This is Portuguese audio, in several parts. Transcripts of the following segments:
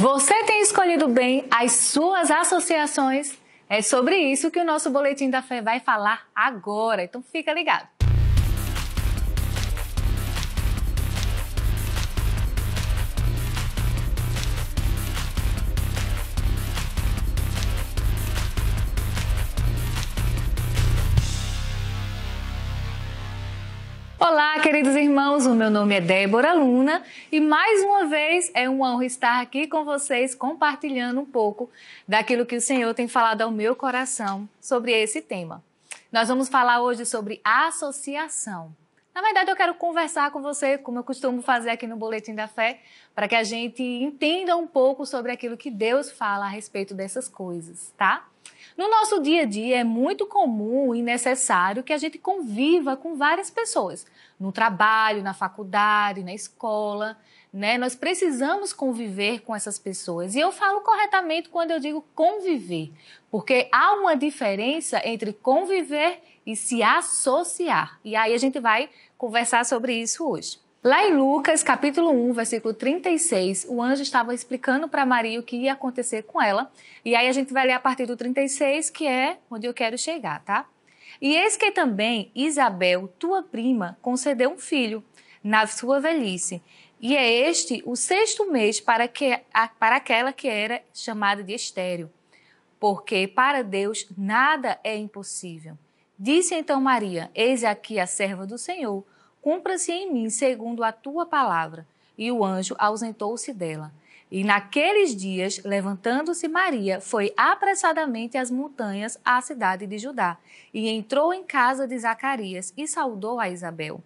Você tem escolhido bem as suas associações? É sobre isso que o nosso Boletim da Fé vai falar agora, então fica ligado. Olá, queridos irmãos, o meu nome é Débora Luna e mais uma vez é um honra estar aqui com vocês compartilhando um pouco daquilo que o Senhor tem falado ao meu coração sobre esse tema. Nós vamos falar hoje sobre associação. Na verdade, eu quero conversar com você, como eu costumo fazer aqui no Boletim da Fé, para que a gente entenda um pouco sobre aquilo que Deus fala a respeito dessas coisas, tá? No nosso dia a dia é muito comum e necessário que a gente conviva com várias pessoas, no trabalho, na faculdade, na escola. Né? Nós precisamos conviver com essas pessoas. E eu falo corretamente quando eu digo conviver, porque há uma diferença entre conviver e se associar. E aí a gente vai conversar sobre isso hoje. Lá em Lucas, capítulo 1, versículo 36, o anjo estava explicando para Maria o que ia acontecer com ela. E aí a gente vai ler a partir do 36, que é onde eu quero chegar, tá? E eis que também Isabel, tua prima, concedeu um filho na sua velhice. E é este o sexto mês para, que, para aquela que era chamada de estéreo, porque para Deus nada é impossível. Disse então Maria: Eis aqui a serva do Senhor, cumpra-se em mim segundo a tua palavra. E o anjo ausentou-se dela. E naqueles dias, levantando-se Maria, foi apressadamente às montanhas à cidade de Judá, e entrou em casa de Zacarias e saudou a Isabel.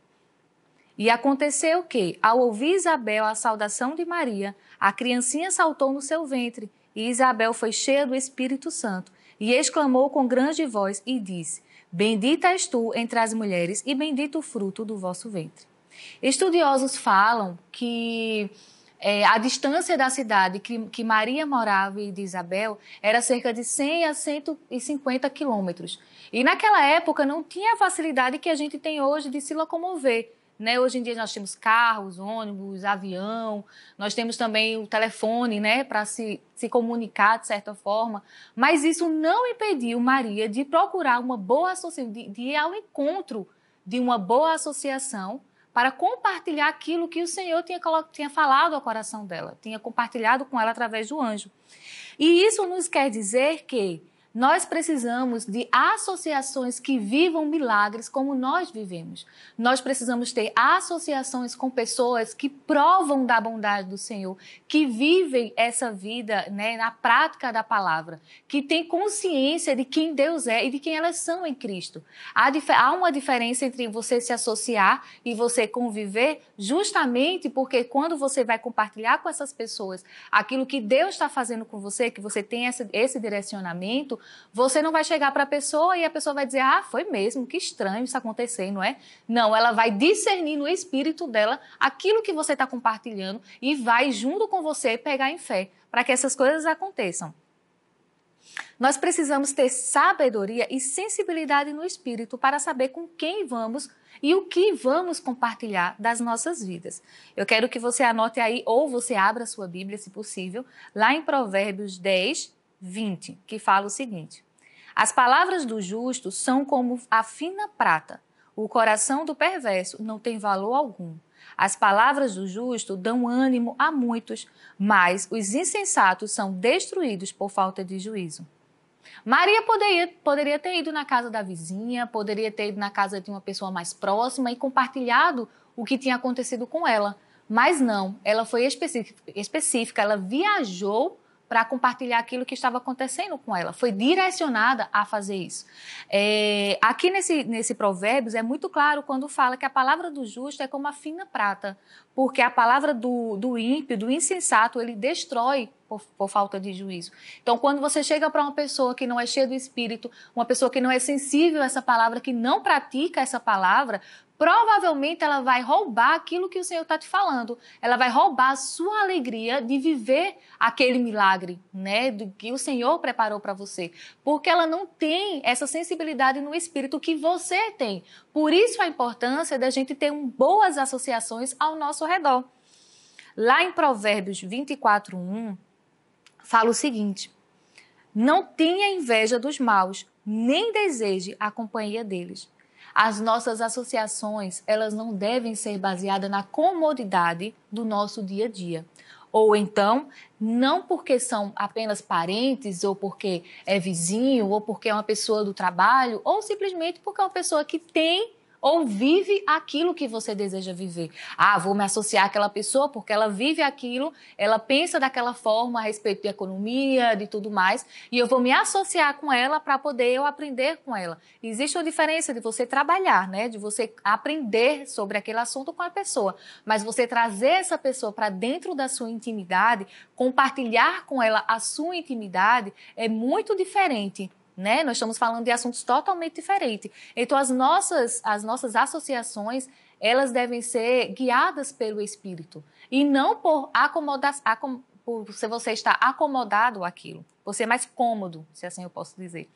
E aconteceu que, ao ouvir Isabel a saudação de Maria, a criancinha saltou no seu ventre, e Isabel foi cheia do Espírito Santo, e exclamou com grande voz e disse: Bendita és tu entre as mulheres, e bendito o fruto do vosso ventre. Estudiosos falam que é, a distância da cidade que, que, Maria morava e de Isabel era cerca de 100 a 150 quilômetros. E naquela época não tinha a facilidade que a gente tem hoje de se locomover. Né? Hoje em dia nós temos carros, ônibus, avião, nós temos também o telefone né? para se, se comunicar de certa forma. Mas isso não impediu Maria de procurar uma boa associação, de, de ir ao encontro de uma boa associação para compartilhar aquilo que o Senhor tinha, tinha falado ao coração dela, tinha compartilhado com ela através do anjo. E isso nos quer dizer que nós precisamos de associações que vivam milagres como nós vivemos. Nós precisamos ter associações com pessoas que provam da bondade do Senhor, que vivem essa vida né, na prática da palavra, que têm consciência de quem Deus é e de quem elas são em Cristo. Há, há uma diferença entre você se associar e você conviver, justamente porque quando você vai compartilhar com essas pessoas aquilo que Deus está fazendo com você, que você tem esse direcionamento, você não vai chegar para a pessoa e a pessoa vai dizer: "Ah, foi mesmo, que estranho isso acontecer", não é? Não, ela vai discernir no espírito dela aquilo que você está compartilhando e vai junto com você pegar em fé para que essas coisas aconteçam. Nós precisamos ter sabedoria e sensibilidade no espírito para saber com quem vamos e o que vamos compartilhar das nossas vidas. Eu quero que você anote aí, ou você abra sua Bíblia, se possível, lá em Provérbios 10, 20, que fala o seguinte: As palavras do justo são como a fina prata, o coração do perverso não tem valor algum. As palavras do justo dão ânimo a muitos, mas os insensatos são destruídos por falta de juízo. Maria poderia, poderia ter ido na casa da vizinha, poderia ter ido na casa de uma pessoa mais próxima e compartilhado o que tinha acontecido com ela. Mas não, ela foi específica, ela viajou para compartilhar aquilo que estava acontecendo com ela. Foi direcionada a fazer isso. É, aqui nesse, nesse Provérbios é muito claro quando fala que a palavra do justo é como a fina prata, porque a palavra do, do ímpio, do insensato, ele destrói por, por, falta de juízo. Então, quando você chega para uma pessoa que não é cheia do espírito, uma pessoa que não é sensível a essa palavra, que não pratica essa palavra, provavelmente ela vai roubar aquilo que o Senhor está te falando. Ela vai roubar a sua alegria de viver aquele milagre, né, do que o Senhor preparou para você, porque ela não tem essa sensibilidade no espírito que você tem. Por isso a importância da gente ter um, boas associações ao nosso redor. Lá em Provérbios 24:1 fala o seguinte: Não tenha inveja dos maus, nem deseje a companhia deles as nossas associações, elas não devem ser baseadas na comodidade do nosso dia a dia. Ou então, não porque são apenas parentes, ou porque é vizinho, ou porque é uma pessoa do trabalho, ou simplesmente porque é uma pessoa que tem ou vive aquilo que você deseja viver. Ah, vou me associar àquela pessoa porque ela vive aquilo, ela pensa daquela forma a respeito de economia, de tudo mais, e eu vou me associar com ela para poder eu aprender com ela. Existe uma diferença de você trabalhar, né, de você aprender sobre aquele assunto com a pessoa, mas você trazer essa pessoa para dentro da sua intimidade, compartilhar com ela a sua intimidade é muito diferente né? Nós estamos falando de assuntos totalmente diferentes. Então as nossas as nossas associações elas devem ser guiadas pelo Espírito e não por acomodar acom, por se você está acomodado aquilo, você é mais cômodo, se assim eu posso dizer.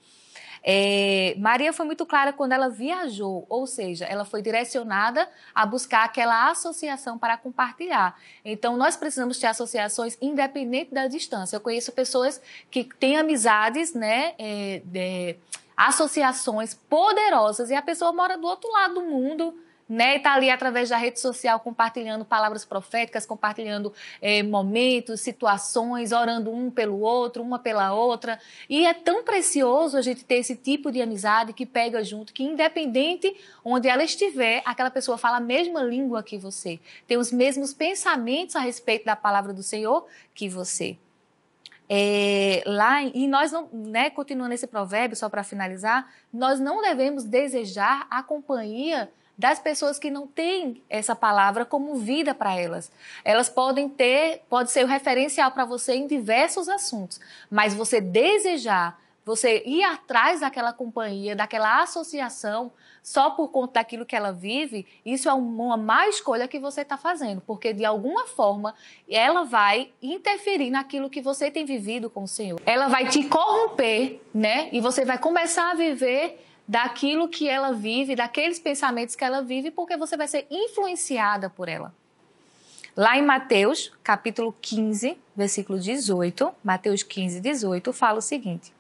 É, Maria foi muito clara quando ela viajou, ou seja, ela foi direcionada a buscar aquela associação para compartilhar. Então, nós precisamos ter associações independente da distância. Eu conheço pessoas que têm amizades, né? É, de, associações poderosas e a pessoa mora do outro lado do mundo, né? Está ali através da rede social compartilhando palavras proféticas, compartilhando é, momentos, situações, orando um pelo outro, uma pela outra. E é tão precioso a gente ter esse tipo de amizade que pega junto, que independente onde ela estiver, aquela pessoa fala a mesma língua que você, tem os mesmos pensamentos a respeito da palavra do Senhor que você. É, lá e nós não, né, continuando esse provérbio só para finalizar, nós não devemos desejar a companhia das pessoas que não têm essa palavra como vida para elas. Elas podem ter, pode ser o um referencial para você em diversos assuntos, mas você desejar, você ir atrás daquela companhia, daquela associação, só por conta daquilo que ela vive, isso é uma má escolha que você está fazendo, porque de alguma forma ela vai interferir naquilo que você tem vivido com o Senhor. Ela vai te corromper, né? E você vai começar a viver daquilo que ela vive, daqueles pensamentos que ela vive, porque você vai ser influenciada por ela. Lá em Mateus, capítulo 15, versículo 18, Mateus 15, 18, fala o seguinte: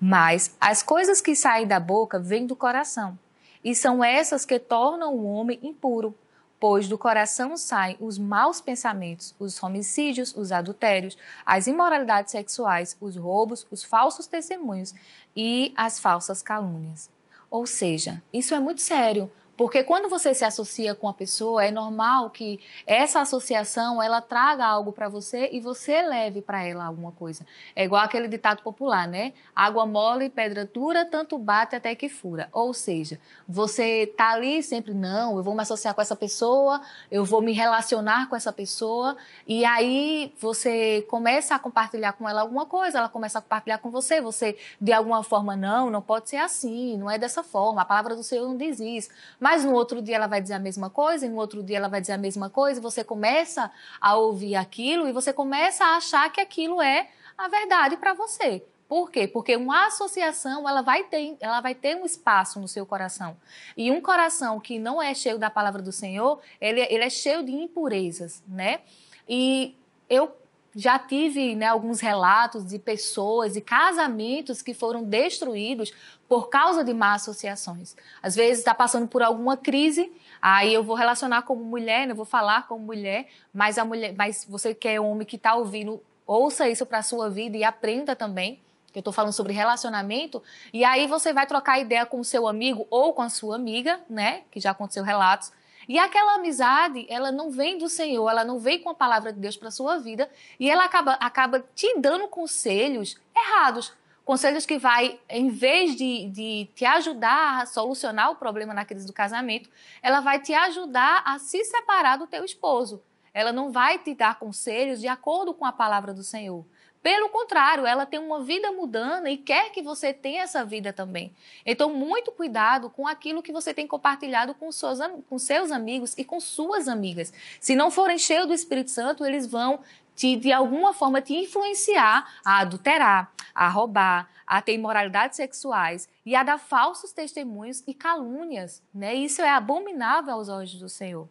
Mas as coisas que saem da boca vêm do coração, e são essas que tornam o homem impuro pois do coração saem os maus pensamentos, os homicídios, os adultérios, as imoralidades sexuais, os roubos, os falsos testemunhos e as falsas calúnias. Ou seja, isso é muito sério, porque quando você se associa com uma pessoa, é normal que essa associação ela traga algo para você e você leve para ela alguma coisa. É igual aquele ditado popular, né? Água mole, pedra dura, tanto bate até que fura. Ou seja, você tá ali sempre, não, eu vou me associar com essa pessoa, eu vou me relacionar com essa pessoa, e aí você começa a compartilhar com ela alguma coisa, ela começa a compartilhar com você, você de alguma forma, não, não pode ser assim, não é dessa forma, a palavra do Senhor não diz isso mas no outro dia ela vai dizer a mesma coisa, e no outro dia ela vai dizer a mesma coisa, e você começa a ouvir aquilo e você começa a achar que aquilo é a verdade para você. Por quê? Porque uma associação ela vai, ter, ela vai ter um espaço no seu coração. E um coração que não é cheio da palavra do Senhor, ele, é, ele é cheio de impurezas, né? E eu já tive né, alguns relatos de pessoas e casamentos que foram destruídos por causa de má associações. Às vezes está passando por alguma crise, aí eu vou relacionar como mulher, eu né, vou falar como mulher, mas a mulher, mas você que é homem que está ouvindo, ouça isso para a sua vida e aprenda também. Que eu estou falando sobre relacionamento, e aí você vai trocar ideia com o seu amigo ou com a sua amiga, né? Que já aconteceu relatos e aquela amizade, ela não vem do Senhor, ela não vem com a palavra de Deus para a sua vida e ela acaba, acaba te dando conselhos errados. Conselhos que vai, em vez de, de te ajudar a solucionar o problema na crise do casamento, ela vai te ajudar a se separar do teu esposo. Ela não vai te dar conselhos de acordo com a palavra do Senhor. Pelo contrário, ela tem uma vida mudando e quer que você tenha essa vida também. Então, muito cuidado com aquilo que você tem compartilhado com seus, com seus amigos e com suas amigas. Se não forem cheios do Espírito Santo, eles vão te, de alguma forma te influenciar a adulterar, a roubar, a ter imoralidades sexuais e a dar falsos testemunhos e calúnias. Né? Isso é abominável aos olhos do Senhor.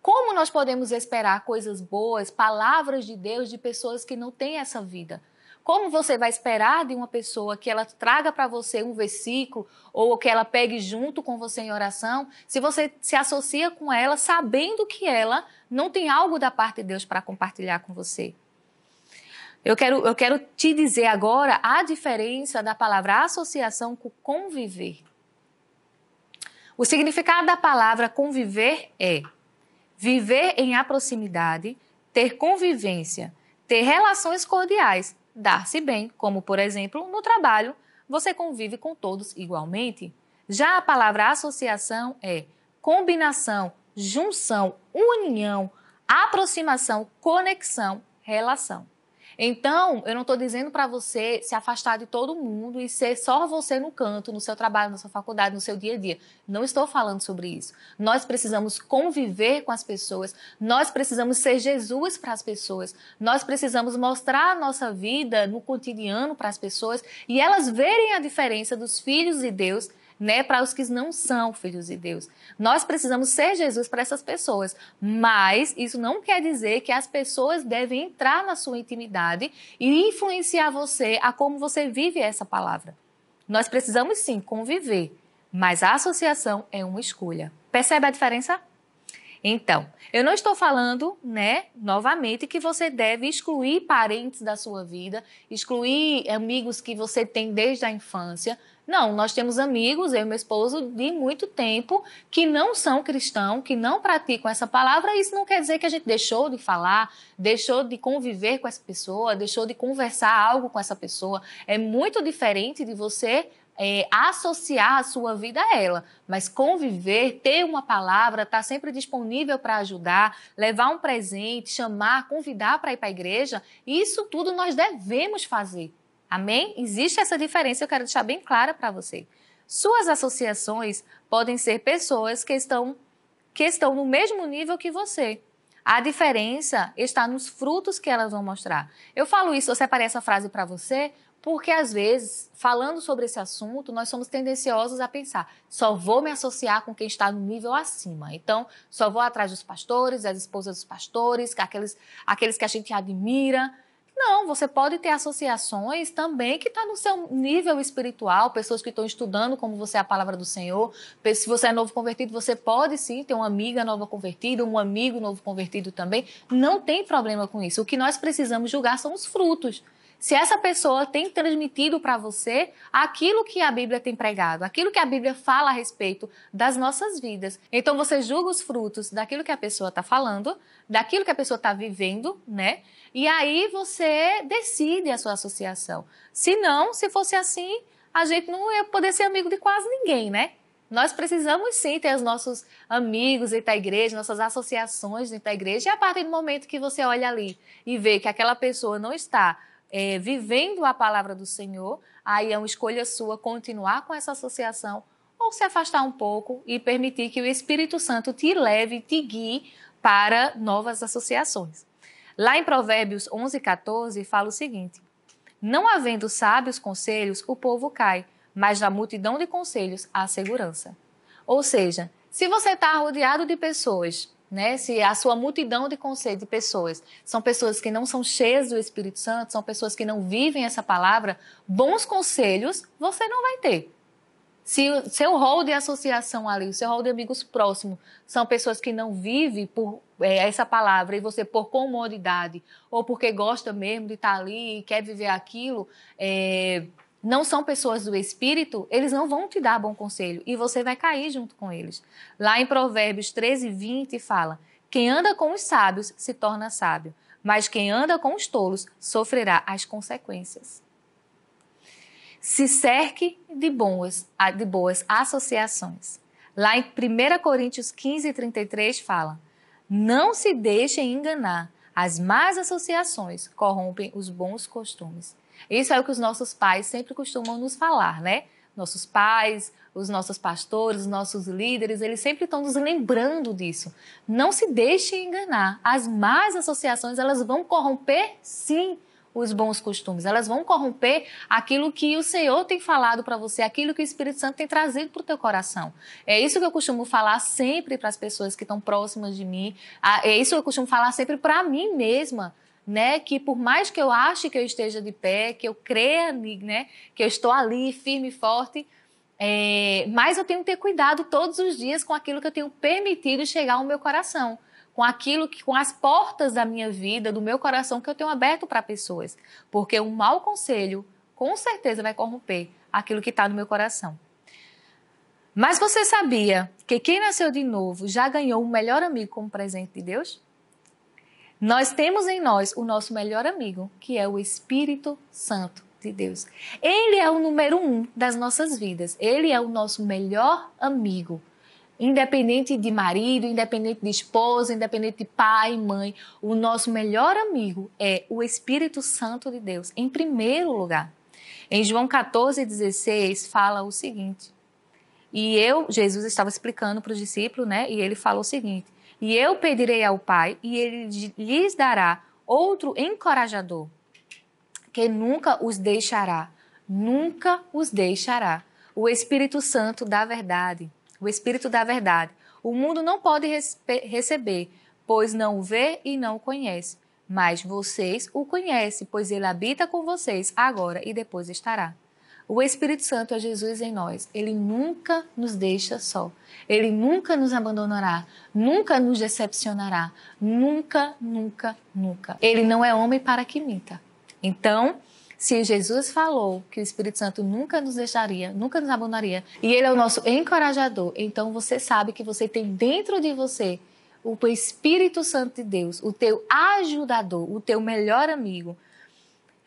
Como nós podemos esperar coisas boas, palavras de Deus de pessoas que não têm essa vida? Como você vai esperar de uma pessoa que ela traga para você um versículo ou que ela pegue junto com você em oração, se você se associa com ela sabendo que ela não tem algo da parte de Deus para compartilhar com você? Eu quero, eu quero te dizer agora a diferença da palavra associação com conviver. O significado da palavra conviver é viver em proximidade, ter convivência, ter relações cordiais, dar-se bem, como por exemplo no trabalho, você convive com todos igualmente. Já a palavra associação é combinação, junção, união, aproximação, conexão, relação. Então, eu não estou dizendo para você se afastar de todo mundo e ser só você no canto, no seu trabalho, na sua faculdade, no seu dia a dia. Não estou falando sobre isso. Nós precisamos conviver com as pessoas, nós precisamos ser Jesus para as pessoas, nós precisamos mostrar a nossa vida no cotidiano para as pessoas e elas verem a diferença dos filhos de Deus né, para os que não são filhos de Deus. Nós precisamos ser Jesus para essas pessoas, mas isso não quer dizer que as pessoas devem entrar na sua intimidade e influenciar você a como você vive essa palavra. Nós precisamos sim conviver, mas a associação é uma escolha. Percebe a diferença? Então, eu não estou falando, né, novamente, que você deve excluir parentes da sua vida, excluir amigos que você tem desde a infância, não, nós temos amigos, eu e meu esposo, de muito tempo, que não são cristãos, que não praticam essa palavra. Isso não quer dizer que a gente deixou de falar, deixou de conviver com essa pessoa, deixou de conversar algo com essa pessoa. É muito diferente de você é, associar a sua vida a ela, mas conviver, ter uma palavra, estar tá sempre disponível para ajudar, levar um presente, chamar, convidar para ir para a igreja, isso tudo nós devemos fazer. Amém? Existe essa diferença, eu quero deixar bem clara para você. Suas associações podem ser pessoas que estão, que estão no mesmo nível que você. A diferença está nos frutos que elas vão mostrar. Eu falo isso, eu separei essa frase para você, porque às vezes, falando sobre esse assunto, nós somos tendenciosos a pensar: só vou me associar com quem está no nível acima. Então, só vou atrás dos pastores, das esposas dos pastores, aqueles, aqueles que a gente admira. Não, você pode ter associações também que estão tá no seu nível espiritual, pessoas que estão estudando como você é a palavra do Senhor. Se você é novo convertido, você pode sim ter uma amiga nova convertida, um amigo novo convertido também. Não tem problema com isso. O que nós precisamos julgar são os frutos se essa pessoa tem transmitido para você aquilo que a Bíblia tem pregado, aquilo que a Bíblia fala a respeito das nossas vidas. Então você julga os frutos daquilo que a pessoa está falando, daquilo que a pessoa está vivendo, né? E aí você decide a sua associação. Se não, se fosse assim, a gente não ia poder ser amigo de quase ninguém, né? Nós precisamos sim ter os nossos amigos dentro da igreja, nossas associações dentro da igreja. E a partir do momento que você olha ali e vê que aquela pessoa não está é, vivendo a palavra do Senhor, aí é uma escolha sua continuar com essa associação ou se afastar um pouco e permitir que o Espírito Santo te leve, te guie para novas associações. Lá em Provérbios 11, 14, fala o seguinte: Não havendo sábios conselhos, o povo cai, mas na multidão de conselhos há segurança. Ou seja, se você está rodeado de pessoas né? Se a sua multidão de conselhos de pessoas são pessoas que não são cheias do Espírito Santo, são pessoas que não vivem essa palavra, bons conselhos você não vai ter. Se o seu rol de associação ali, o seu rol de amigos próximos, são pessoas que não vivem por é, essa palavra e você por comodidade ou porque gosta mesmo de estar tá ali e quer viver aquilo, é, não são pessoas do espírito, eles não vão te dar bom conselho e você vai cair junto com eles. Lá em Provérbios 13, 20 fala: Quem anda com os sábios se torna sábio, mas quem anda com os tolos sofrerá as consequências. Se cerque de boas, de boas associações. Lá em 1 Coríntios 15, 33 fala: Não se deixem enganar, as más associações corrompem os bons costumes. Isso é o que os nossos pais sempre costumam nos falar, né? Nossos pais, os nossos pastores, os nossos líderes, eles sempre estão nos lembrando disso. Não se deixe enganar. As más associações, elas vão corromper, sim, os bons costumes. Elas vão corromper aquilo que o Senhor tem falado para você, aquilo que o Espírito Santo tem trazido para o teu coração. É isso que eu costumo falar sempre para as pessoas que estão próximas de mim. Ah, é isso que eu costumo falar sempre para mim mesma né, que por mais que eu ache que eu esteja de pé, que eu creia, né, que eu estou ali firme e forte, é, mas eu tenho que ter cuidado todos os dias com aquilo que eu tenho permitido chegar ao meu coração, com aquilo que, com as portas da minha vida, do meu coração que eu tenho aberto para pessoas, porque um mau conselho com certeza vai corromper aquilo que está no meu coração. Mas você sabia que quem nasceu de novo já ganhou um melhor amigo como presente de Deus? Nós temos em nós o nosso melhor amigo, que é o Espírito Santo de Deus. Ele é o número um das nossas vidas. Ele é o nosso melhor amigo. Independente de marido, independente de esposa, independente de pai, mãe, o nosso melhor amigo é o Espírito Santo de Deus, em primeiro lugar. Em João 14,16 fala o seguinte: E eu, Jesus estava explicando para os discípulos, né? E ele falou o seguinte: e eu pedirei ao Pai, e ele lhes dará outro encorajador, que nunca os deixará, nunca os deixará. O Espírito Santo da verdade, o Espírito da verdade. O mundo não pode receber, pois não o vê e não o conhece. Mas vocês o conhecem, pois ele habita com vocês agora e depois estará. O Espírito Santo é Jesus em nós. Ele nunca nos deixa só. Ele nunca nos abandonará, nunca nos decepcionará, nunca, nunca, nunca. Ele não é homem para que minta. Então, se Jesus falou que o Espírito Santo nunca nos deixaria, nunca nos abandonaria, e ele é o nosso encorajador, então você sabe que você tem dentro de você o Espírito Santo de Deus, o teu ajudador, o teu melhor amigo,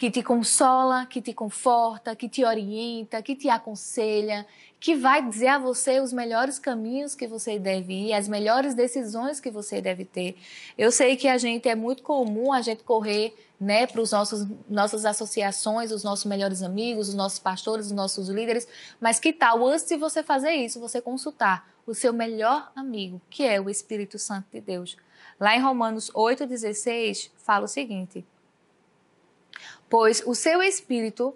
que te consola, que te conforta, que te orienta, que te aconselha, que vai dizer a você os melhores caminhos que você deve ir, as melhores decisões que você deve ter. Eu sei que a gente é muito comum a gente correr né, para os nossos nossas associações, os nossos melhores amigos, os nossos pastores, os nossos líderes, mas que tal antes de você fazer isso, você consultar o seu melhor amigo, que é o Espírito Santo de Deus. Lá em Romanos 8:16 fala o seguinte: Pois o seu espírito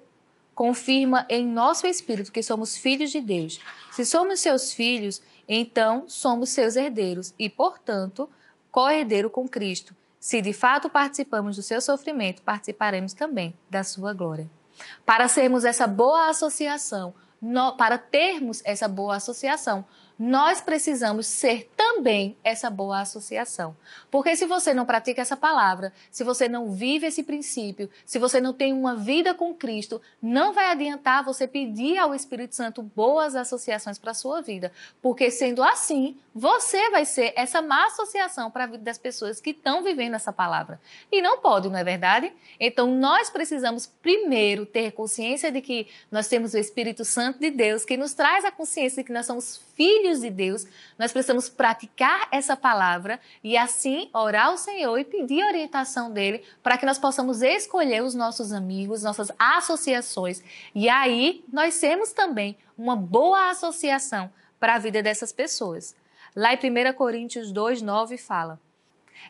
confirma em nosso espírito que somos filhos de Deus. Se somos seus filhos, então somos seus herdeiros e, portanto, co-herdeiro com Cristo. Se de fato participamos do seu sofrimento, participaremos também da sua glória. Para sermos essa boa associação, para termos essa boa associação, nós precisamos ser também essa boa associação. Porque se você não pratica essa palavra, se você não vive esse princípio, se você não tem uma vida com Cristo, não vai adiantar você pedir ao Espírito Santo boas associações para a sua vida. Porque sendo assim, você vai ser essa má associação para a vida das pessoas que estão vivendo essa palavra. E não pode, não é verdade? Então nós precisamos primeiro ter consciência de que nós temos o Espírito Santo de Deus que nos traz a consciência de que nós somos filhos filhos de Deus, nós precisamos praticar essa palavra e assim orar ao Senhor e pedir a orientação dele para que nós possamos escolher os nossos amigos, nossas associações. E aí nós temos também uma boa associação para a vida dessas pessoas. Lá em 1 Coríntios 2, 9 fala.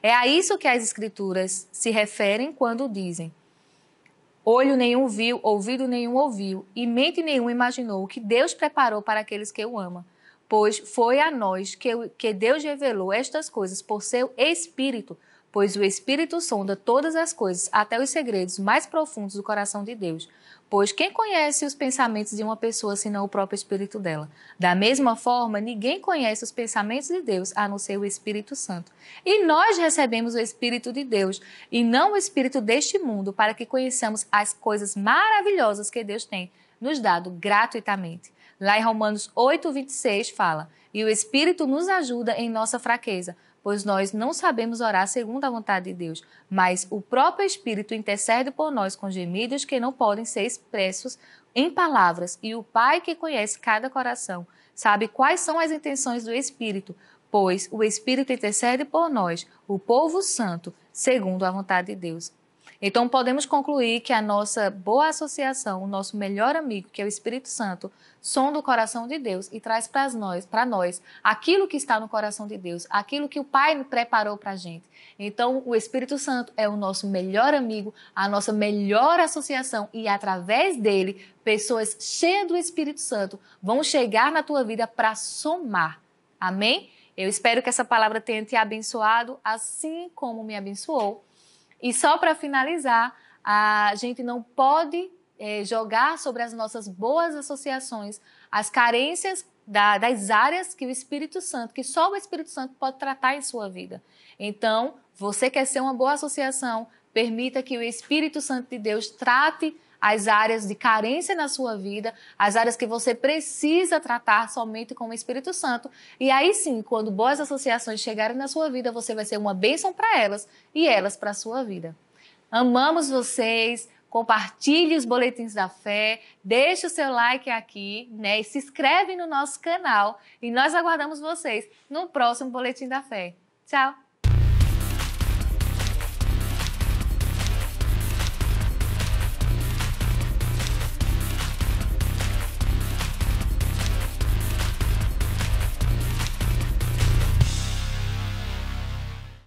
É a isso que as Escrituras se referem quando dizem: Olho nenhum viu, ouvido nenhum ouviu, e mente nenhum imaginou o que Deus preparou para aqueles que o amam pois foi a nós que, que Deus revelou estas coisas por seu Espírito, pois o Espírito sonda todas as coisas, até os segredos mais profundos do coração de Deus. Pois quem conhece os pensamentos de uma pessoa senão o próprio Espírito dela? Da mesma forma, ninguém conhece os pensamentos de Deus a não ser o Espírito Santo. E nós recebemos o Espírito de Deus e não o Espírito deste mundo para que conheçamos as coisas maravilhosas que Deus tem nos dado gratuitamente. Lá em Romanos 8:26 fala: E o Espírito nos ajuda em nossa fraqueza, pois nós não sabemos orar segundo a vontade de Deus, mas o próprio Espírito intercede por nós com gemidos que não podem ser expressos em palavras, e o Pai que conhece cada coração sabe quais são as intenções do Espírito, pois o Espírito intercede por nós, o povo santo, segundo a vontade de Deus. Então, podemos concluir que a nossa boa associação, o nosso melhor amigo, que é o Espírito Santo, sonda o coração de Deus e traz para nós, para nós aquilo que está no coração de Deus, aquilo que o Pai preparou para a gente. Então, o Espírito Santo é o nosso melhor amigo, a nossa melhor associação e através dele, pessoas cheias do Espírito Santo vão chegar na tua vida para somar. Amém? Eu espero que essa palavra tenha te abençoado, assim como me abençoou. E só para finalizar, a gente não pode é, jogar sobre as nossas boas associações as carências da, das áreas que o Espírito Santo, que só o Espírito Santo pode tratar em sua vida. Então, você quer ser uma boa associação, permita que o Espírito Santo de Deus trate as áreas de carência na sua vida, as áreas que você precisa tratar somente com o Espírito Santo. E aí sim, quando boas associações chegarem na sua vida, você vai ser uma bênção para elas e elas para a sua vida. Amamos vocês compartilhe os boletins da fé, deixe o seu like aqui, né? E se inscreve no nosso canal. E nós aguardamos vocês no próximo boletim da fé. Tchau.